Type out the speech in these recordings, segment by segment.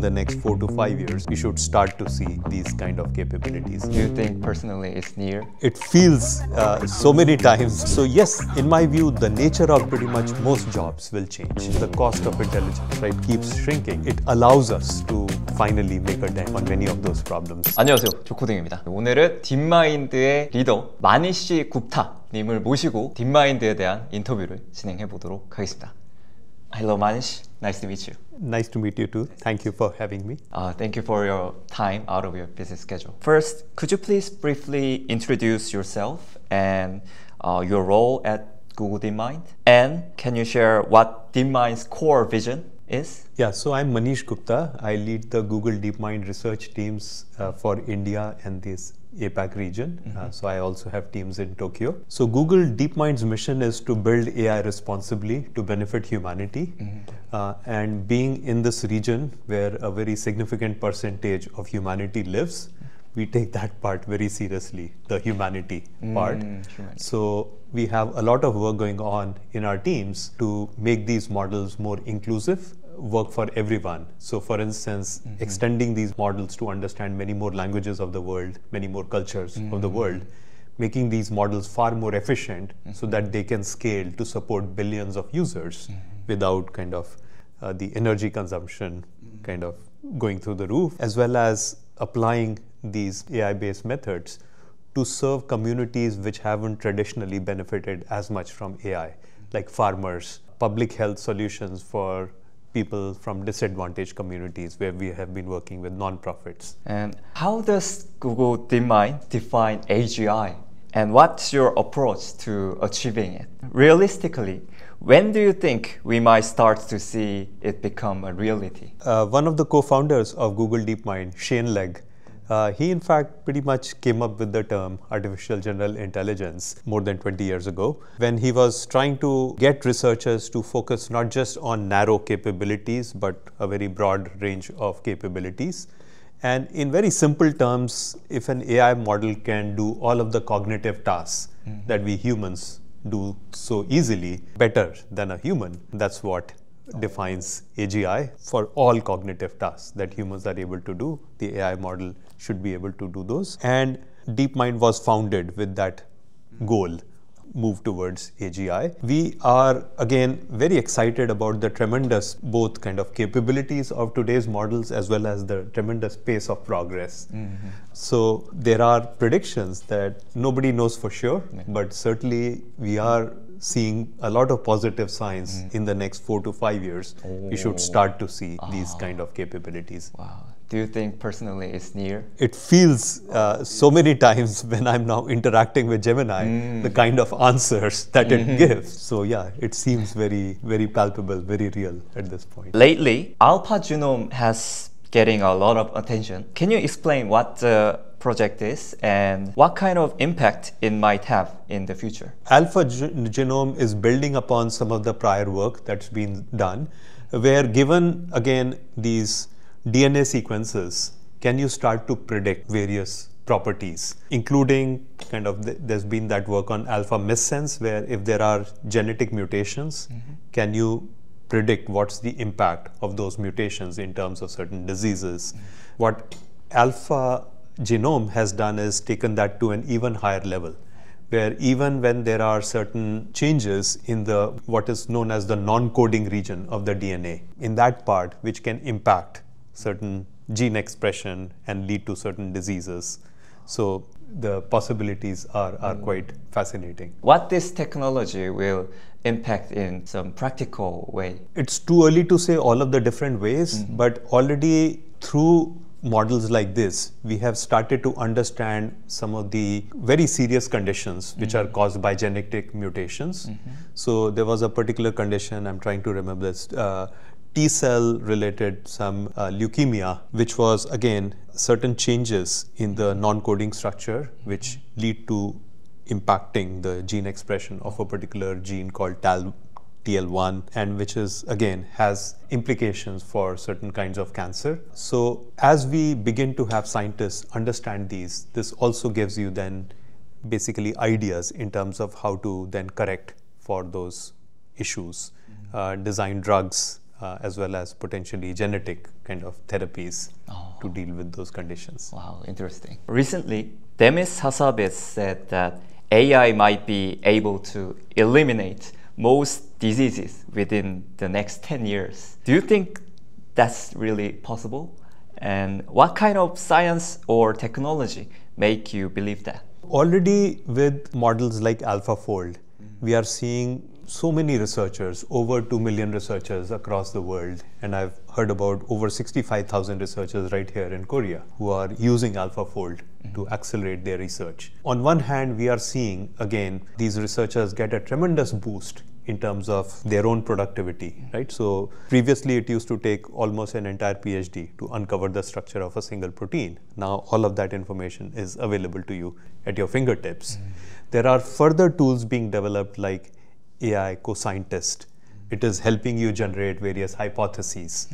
in the next four to five years, we should start to see these kind of capabilities. Do you think personally it's near? It feels uh, so many times. So yes, in my view, the nature of pretty much most jobs will change. The cost of intelligence, right, keeps shrinking. It allows us to finally make a dent on many of those problems. 안녕하세요, 조코딩입니다. 오늘은 딥마인드의 리더 마니시 굽타 님을 모시고 딥마인드에 대한 인터뷰를 진행해 보도록 하겠습니다. Hello, Manish. Nice to meet you. Nice to meet you too. Thank you for having me. Uh, thank you for your time out of your busy schedule. First, could you please briefly introduce yourself and uh, your role at Google DeepMind? And can you share what DeepMind's core vision is? Yeah, so I'm Manish Gupta. I lead the Google DeepMind research teams uh, for India and this APAC region. Mm -hmm. uh, mm-hmm. so I also have teams in Tokyo. So Google DeepMind's mission is to build AI responsibly to benefit humanity. Mm -hmm. uh, and being in this region where a very significant percentage of humanity lives, we take that part very seriously, the humanity mm, part. Humanity. So we have a lot of work going on in our teams to make these models more inclusive work for everyone. So, for instance, mm-hmm. extending these models to understand many more languages of the world, many more cultures mm-hmm. of the mm-hmm. world, making these models far more efficient mm-hmm. so that they can scale to support billions of users mm-hmm. without kind of uh, the energy consumption mm-hmm. kind of going through the roof, as well as applying these AI based methods to serve communities which haven't traditionally benefited as much from AI, like farmers, public health solutions for people from disadvantaged communities where we have been working with nonprofits. And how does Google DeepMind define AGI? And what's your approach to achieving it? Realistically, when do you think we might start to see it become a reality? Uh, one of the co founders of Google DeepMind, Shane Legg, uh, he, in fact, pretty much came up with the term artificial general intelligence more than 20 years ago when he was trying to get researchers to focus not just on narrow capabilities but a very broad range of capabilities. And in very simple terms, if an AI model can do all of the cognitive tasks mm-hmm. that we humans do so easily better than a human, that's what defines AGI for all cognitive tasks that humans are able to do. The AI model should be able to do those. And DeepMind was founded with that goal move towards AGI. We are again very excited about the tremendous both kind of capabilities of today's models as well as the tremendous pace of progress. Mm-hmm. So there are predictions that nobody knows for sure, yeah. but certainly we are seeing a lot of positive signs mm. in the next four to five years. Oh. We should oh. start to see oh. these kind of capabilities. Wow. Do you think personally it's near? It feels uh, so many times when I'm now interacting with Gemini, mm. the kind of answers that mm -hmm. it mm-hmm. gives. So yeah, it seems very, very palpable, very real at this point. Lately, Alpha Genome has getting a lot of attention. Can you explain what the uh, project is and what kind of impact it might have in the future? Alpha Genome is building upon some of the prior work that's been done, where given again these DNA sequences, can you start to predict various properties, including kind of the, there's been that work on alpha missense, where if there are genetic mutations, mm -hmm. can you predict what's the impact of those mutations in terms of certain diseases? Mm -hmm. What alpha genome has done is taken that to an even higher level where even when there are certain changes in the what is known as the non-coding region of the DNA in that part which can impact certain gene expression and lead to certain diseases so the possibilities are, are mm. quite fascinating. What this technology will impact in some practical way? It's too early to say all of the different ways, mm -hmm. but already through models like this, we have started to understand some of the very serious conditions which mm-hmm. are caused by genetic mutations. Mm-hmm. So there was a particular condition, I'm trying to remember this, uh, T cell related some uh, leukemia, which was again certain changes in the mm-hmm. non coding structure which mm-hmm. lead to impacting the gene expression of a particular gene called TAL TL1 and which is again has implications for certain kinds of cancer. So as we begin to have scientists understand these, this also gives you then basically ideas in terms of how to then correct for those issues, mm-hmm. uh, design drugs uh, as well as potentially genetic kind of therapies oh. to deal with those conditions. Wow, interesting. Recently, Demis Hassabis said that AI might be able to eliminate most diseases within the next 10 years. Do you think that's really possible? And what kind of science or technology make you believe that? Already with models like AlphaFold, mm -hmm. we are seeing so many researchers, over 2 million researchers across the world, and I've heard about over 65,000 researchers right here in Korea who are using AlphaFold mm-hmm. to accelerate their research. On one hand, we are seeing again these researchers get a tremendous boost in terms of their own productivity, mm-hmm. right? So previously it used to take almost an entire PhD to uncover the structure of a single protein. Now all of that information is available to you at your fingertips. Mm. There are further tools being developed like AI co-scientist, it It is helping you generate various hypotheses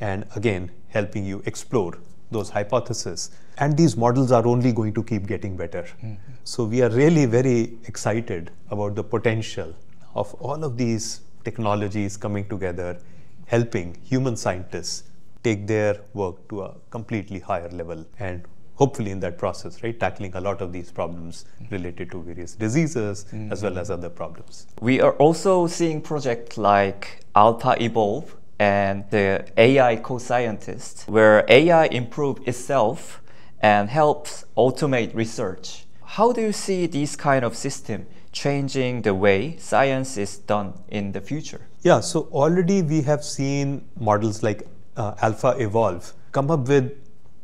and again, helping you explore those hypotheses. And these models are only going to keep getting better. Mm-hmm. So we are really very excited about the potential of all of these technologies coming together, helping human scientists take their work to a completely higher level and hopefully in that process, right, tackling a lot of these problems related to various diseases mm-hmm. as well as other problems. We are also seeing projects like Alpha Evolve and the AI co-scientist, where AI improves itself and helps automate research. How do you see these kind of system changing the way science is done in the future? Yeah, so already we have seen models like uh, Alpha Evolve come up with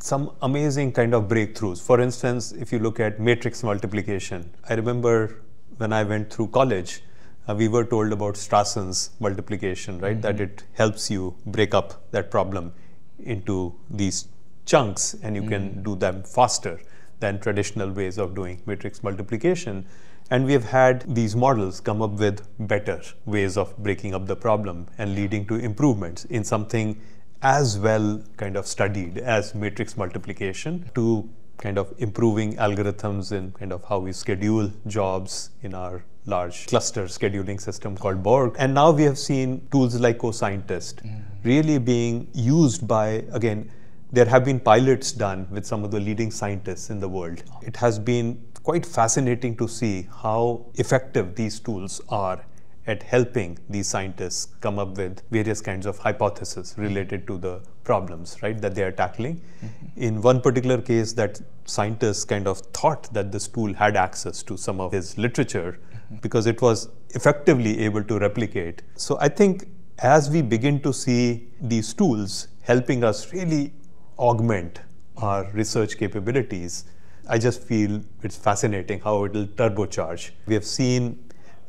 some amazing kind of breakthroughs. For instance, if you look at matrix multiplication, I remember when I went through college, uh, we were told about Strassen's multiplication, right? Mm-hmm. That it helps you break up that problem into these chunks and you mm-hmm. can do them faster than traditional ways of doing matrix multiplication. And we have had these models come up with better ways of breaking up the problem and leading to improvements in something as well kind of studied as matrix multiplication to kind of improving algorithms in kind of how we schedule jobs in our large cluster scheduling system called Borg. And now we have seen tools like Co-Scientist mm-hmm. really being used by, again, there have been pilots done with some of the leading scientists in the world. It has been quite fascinating to see how effective these tools are at helping these scientists come up with various kinds of hypotheses related to the problems right that they are tackling mm-hmm. in one particular case that scientists kind of thought that this tool had access to some of his literature mm-hmm. because it was effectively able to replicate so i think as we begin to see these tools helping us really augment our research capabilities I just feel it's fascinating how it'll turbocharge. We have seen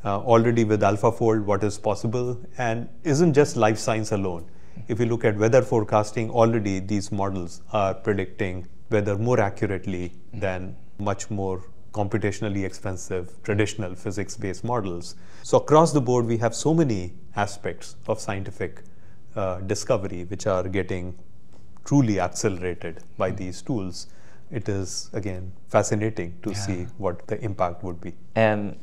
uh, already with AlphaFold what is possible and isn't just life science alone. If you look at weather forecasting, already these models are predicting weather more accurately than much more computationally expensive traditional physics based models. So, across the board, we have so many aspects of scientific uh, discovery which are getting truly accelerated by these tools. It is again fascinating to yeah. see what the impact would be. and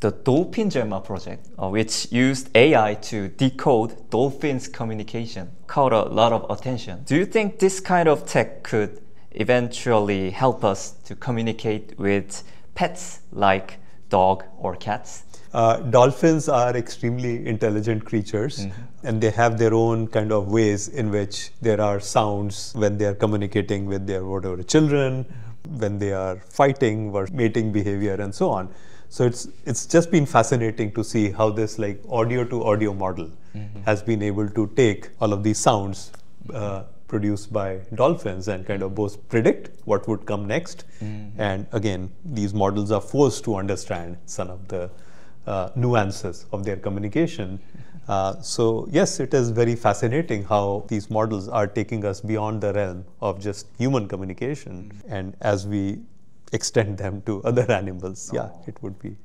the Dolphin Gemma project, uh, which used AI to decode dolphins' communication, caught a lot of attention. Do you think this kind of tech could eventually help us to communicate with pets like dog or cats? Uh, dolphins are extremely intelligent creatures mm-hmm. and they have their own kind of ways in which there are sounds when they are communicating with their whatever children, when they are fighting or mating behavior and so on. So it's it's just been fascinating to see how this like audio to audio model mm-hmm. has been able to take all of these sounds uh, produced by dolphins and kind of both predict what would come next, mm-hmm. and again these models are forced to understand some of the uh, nuances of their communication. Uh, so yes, it is very fascinating how these models are taking us beyond the realm of just human communication, mm-hmm. and as we extend them to other oh. animals. Yeah, it would be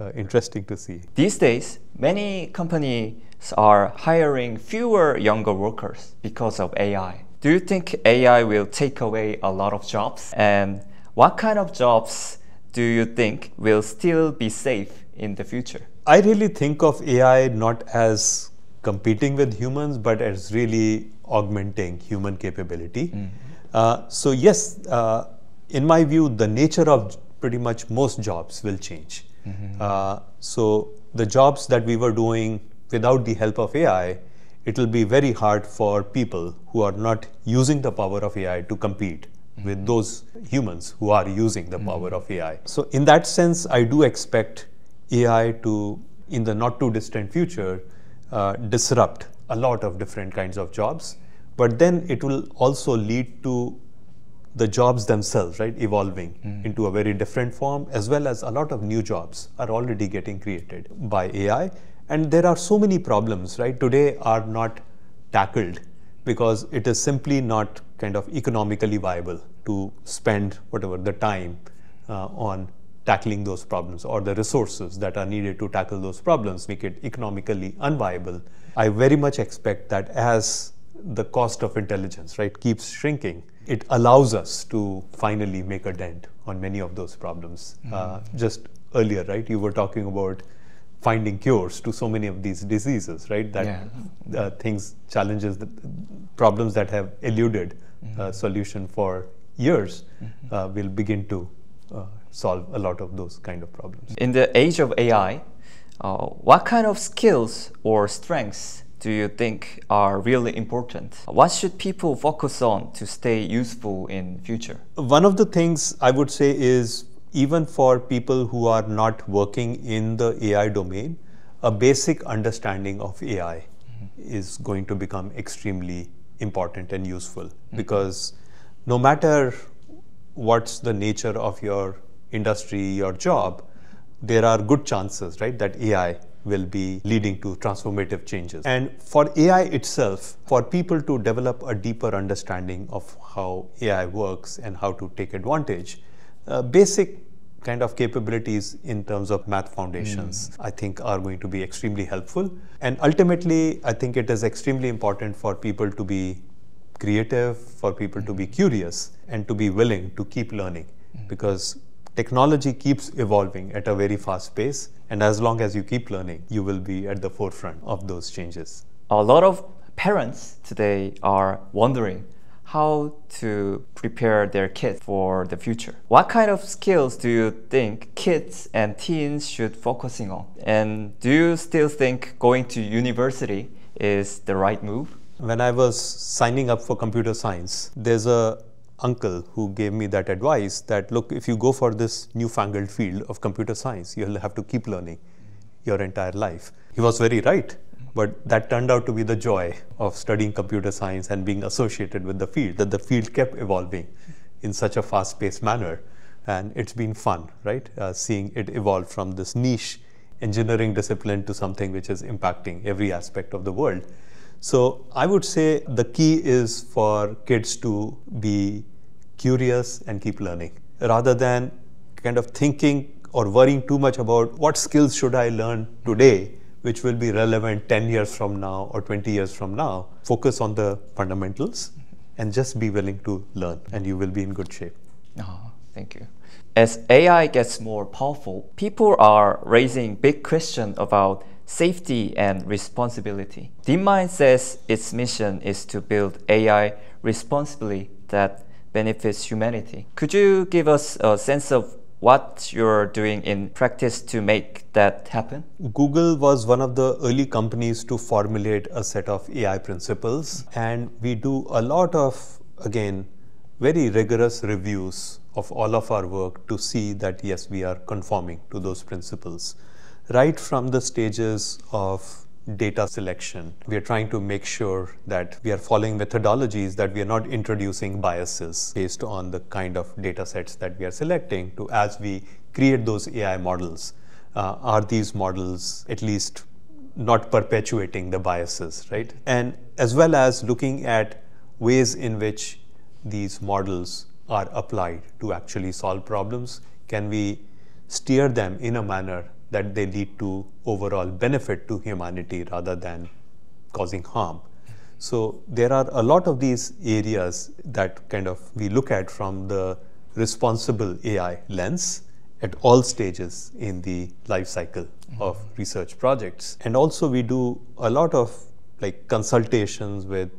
uh, interesting to see. These days, many companies are hiring fewer younger workers because of AI. Do you think AI will take away a lot of jobs? And what kind of jobs do you think will still be safe in the future? I really think of AI not as competing with humans, but as really augmenting human capability. Mm -hmm. uh, so, yes. Uh, in my view, the nature of pretty much most jobs will change. Mm-hmm. Uh, so the jobs that we were doing without the help of AI, it will be very hard for people who are not using the power of AI to compete mm-hmm. with those humans who are using the mm-hmm. power of AI. So in that sense, I do expect AI to, in the not too distant future, uh, disrupt a lot of different kinds of jobs. But then it will also lead to the jobs themselves, right, evolving mm. into a very different form, as well as a lot of new jobs are already getting created by AI. And there are so many problems, right, today are not tackled because it is simply not kind of economically viable to spend whatever the time uh, on tackling those problems or the resources that are needed to tackle those problems make it economically unviable. I very much expect that as the cost of intelligence, right, keeps shrinking, it allows us to finally make a dent on many of those problems. Mm. Uh, just earlier, right? You were talking about finding cures to so many of these diseases, right? That yeah. uh, things, challenges, problems that have eluded mm. uh, mm-hmm. solution for years mm-hmm. Uh, will begin to uh, solve a lot of those kind of problems. In the age of AI, uh, what kind of skills or strengths do you think are really important? What should people focus on to stay useful in future? One of the things I would say is even for people who are not working in the AI domain, a basic understanding of AI mm -hmm. is going to become extremely important and useful mm -hmm. because no matter what's the nature of your industry, your job, there are good chances, right, that AI will be leading to transformative changes. And for AI itself, for people to develop a deeper understanding of how AI works and how to take advantage, uh, basic kind of capabilities in terms of math foundations, mm. I think are going to be extremely helpful. And ultimately, I think it is extremely important for people to be creative, for people to be hmm. curious, and to be willing to keep learning. Mm. Because Technology keeps evolving at a very fast pace, and as long as you keep learning, you will be at the forefront of those changes. A lot of parents today are wondering how to prepare their kids for the future. What kind of skills do you think kids and teens should focusing on? And do you still think going to university is the right move? When I was signing up for computer science, there's a uncle who gave me that advice that look, if you go for this newfangled field of computer science, you'll have to keep learning your entire life. He was very right, but that turned out to be the joy of studying computer science and being associated with the field, that the field kept evolving in such a fast paced manner. And it's been fun, right? Uh, seeing it evolve from this niche engineering discipline to something which is impacting every aspect of the world. So I would say the key is for kids to be curious and keep learning rather than kind of thinking or worrying too much about what skills should I learn today which will be relevant 10 years from now or 20 years from now. Focus on the fundamentals and just be willing to learn and you will be in good shape. Oh, thank you. As AI gets more powerful, people are raising big questions about safety and responsibility. DeepMind says its mission is to build AI responsibly that benefits humanity. Could you give us a sense of what you're doing in practice to make that happen? Google was one of the early companies to formulate a set of AI principles, and we do a lot of, again, very rigorous reviews of all of our work to see that yes, we are conforming to those principles. Right from the stages of data selection. We are trying to make sure that we are following methodologies that we are not introducing biases based on the kind of data sets that we are selecting to as we create those AI models. Uh, are these models at least not perpetuating the biases, right? And as well as looking at ways in which these models are applied to actually solve problems, can we steer them in a manner that they lead to overall benefit to humanity rather than causing harm. So there are a lot of these areas that kind of we look at from the responsible AI lens at all stages in the life cycle mm-hmm. of research projects. And also we do a lot of like consultations with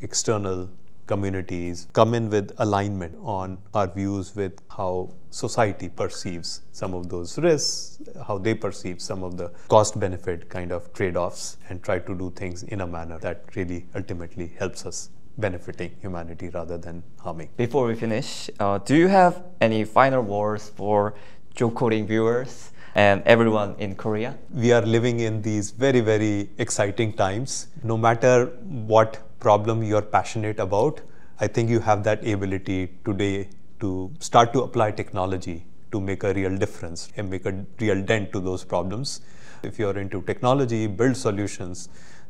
external communities come in with alignment on our views with how society perceives some of those risks, how they perceive some of the cost benefit kind of trade offs, and try to do things in a manner that really ultimately helps us benefiting humanity rather than harming. Before we finish, uh, do you have any final words for joke coding viewers? and everyone in Korea. We are living in these very, very exciting times. No matter what problem you're passionate about, I think you have that ability today to start to apply technology to make a real difference and make a real dent to those problems. If you're into technology, build solutions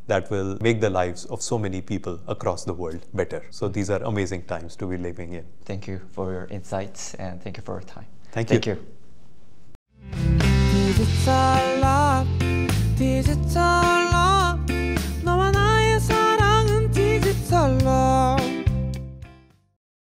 that will make the lives of so many people across the world better. So these are amazing times to be living in. Thank you for your insights and thank you for your time. Thank you. Thank you.